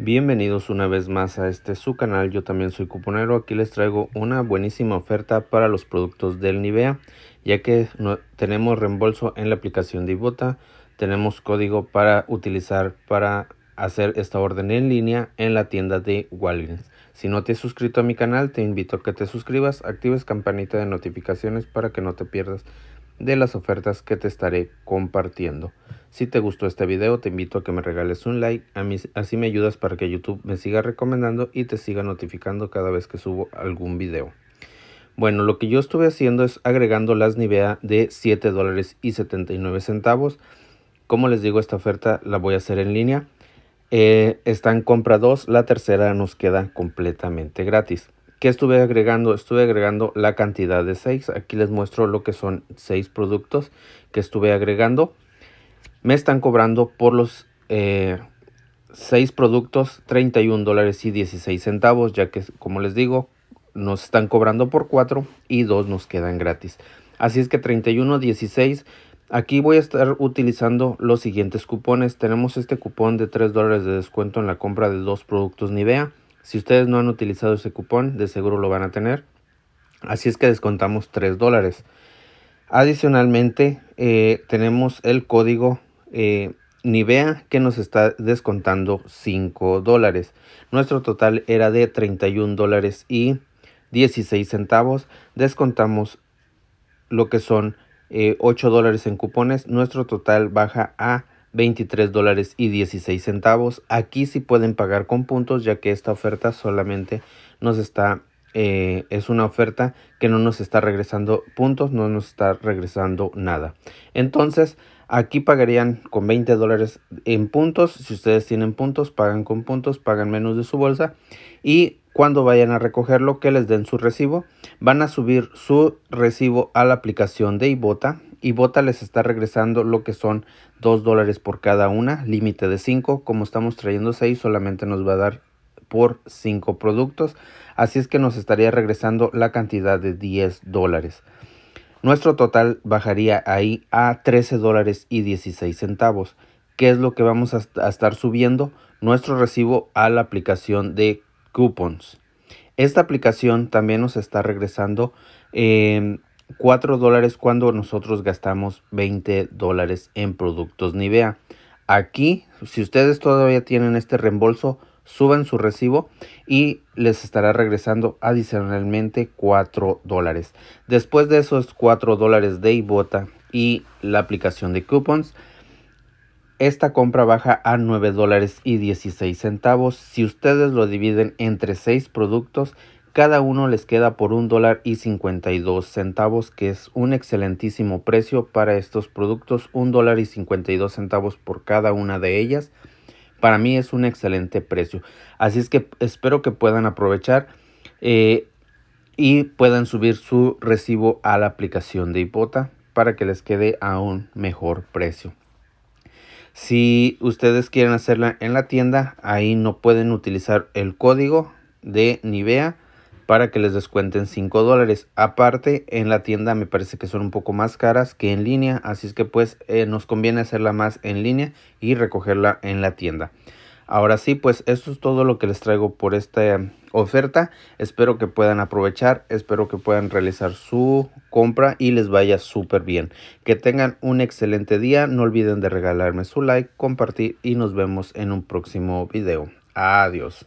Bienvenidos una vez más a este su canal, yo también soy cuponero, aquí les traigo una buenísima oferta para los productos del Nivea, ya que tenemos reembolso en la aplicación de tenemos código para utilizar para hacer esta orden en línea en la tienda de Walgreens. Si no te has suscrito a mi canal, te invito a que te suscribas, actives campanita de notificaciones para que no te pierdas de las ofertas que te estaré compartiendo. Si te gustó este video, te invito a que me regales un like, a mí, así me ayudas para que YouTube me siga recomendando y te siga notificando cada vez que subo algún video. Bueno, lo que yo estuve haciendo es agregando las Nivea de $7.79. dólares Como les digo, esta oferta la voy a hacer en línea. Eh, están está en compra 2, la tercera nos queda completamente gratis. ¿Qué estuve agregando? Estuve agregando la cantidad de 6. Aquí les muestro lo que son 6 productos que estuve agregando me están cobrando por los 6 eh, productos 31 dólares y 16 centavos, ya que como les digo, nos están cobrando por 4 y 2 nos quedan gratis. Así es que $31.16. aquí voy a estar utilizando los siguientes cupones. Tenemos este cupón de 3 dólares de descuento en la compra de dos productos Nivea. Si ustedes no han utilizado ese cupón, de seguro lo van a tener. Así es que descontamos 3 dólares. Adicionalmente, eh, tenemos el código eh, Nivea que nos está descontando 5 dólares. Nuestro total era de 31 dólares y 16 centavos. Descontamos lo que son 8 eh, dólares en cupones. Nuestro total baja a 23 dólares y 16 centavos. Aquí sí pueden pagar con puntos ya que esta oferta solamente nos está eh, es una oferta que no nos está regresando puntos, no nos está regresando nada. Entonces, aquí pagarían con 20 dólares en puntos. Si ustedes tienen puntos, pagan con puntos, pagan menos de su bolsa. Y cuando vayan a recogerlo, que les den su recibo. Van a subir su recibo a la aplicación de Ibota. Ibota les está regresando lo que son 2 dólares por cada una, límite de 5. Como estamos trayendo 6, solamente nos va a dar por 5 productos. Así es que nos estaría regresando la cantidad de 10 dólares. Nuestro total bajaría ahí a 13 dólares y 16 centavos. que es lo que vamos a estar subiendo? Nuestro recibo a la aplicación de coupons. Esta aplicación también nos está regresando eh, em, 4 dólares cuando nosotros gastamos 20 dólares en productos Nivea. Aquí, si ustedes todavía tienen este reembolso, suben su recibo y les estará regresando adicionalmente 4 dólares. Después de esos 4 dólares de Ibota y la aplicación de coupons, esta compra baja a 9 dólares y 16 centavos. Si ustedes lo dividen entre 6 productos, cada uno les queda por un dólar y 52 centavos, que es un excelentísimo precio para estos productos, un dólar y 52 centavos por cada una de ellas para mí es un excelente precio. Así es que espero que puedan aprovechar eh, y puedan subir su recibo a la aplicación de Hipota para que les quede a un mejor precio. Si ustedes quieren hacerla en la tienda, ahí no pueden utilizar el código de Nivea para que les descuenten 5 dólares. Aparte, en la tienda me parece que son un poco más caras que en línea, así es que pues eh, nos conviene hacerla más en línea y recogerla en la tienda. Ahora sí, pues esto es todo lo que les traigo por esta oferta. Espero que puedan aprovechar, espero que puedan realizar su compra y les vaya súper bien. Que tengan un excelente día, no olviden de regalarme su like, compartir y nos vemos en un próximo video. Adiós.